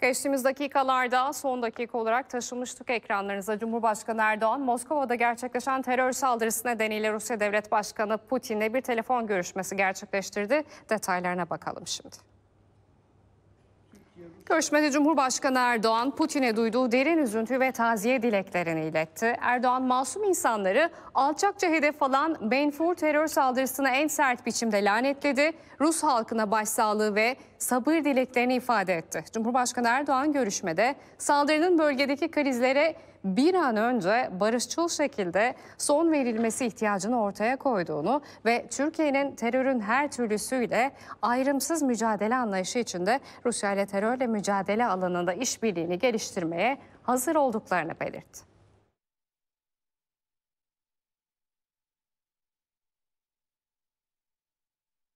Geçtiğimiz dakikalarda son dakika olarak taşımıştık ekranlarınıza. Cumhurbaşkanı Erdoğan, Moskova'da gerçekleşen terör saldırısı nedeniyle Rusya Devlet Başkanı Putin'le bir telefon görüşmesi gerçekleştirdi. Detaylarına bakalım şimdi. Görüşmede Cumhurbaşkanı Erdoğan Putin'e duyduğu derin üzüntü ve taziye dileklerini iletti. Erdoğan masum insanları alçakça hedef alan Benfur terör saldırısına en sert biçimde lanetledi. Rus halkına başsağlığı ve sabır dileklerini ifade etti. Cumhurbaşkanı Erdoğan görüşmede saldırının bölgedeki krizlere bir an önce barışçıl şekilde son verilmesi ihtiyacını ortaya koyduğunu ve Türkiye'nin terörün her türlüsüyle ayrımsız mücadele anlayışı içinde Rusya ile terörle mücadele alanında işbirliğini geliştirmeye hazır olduklarını belirtti.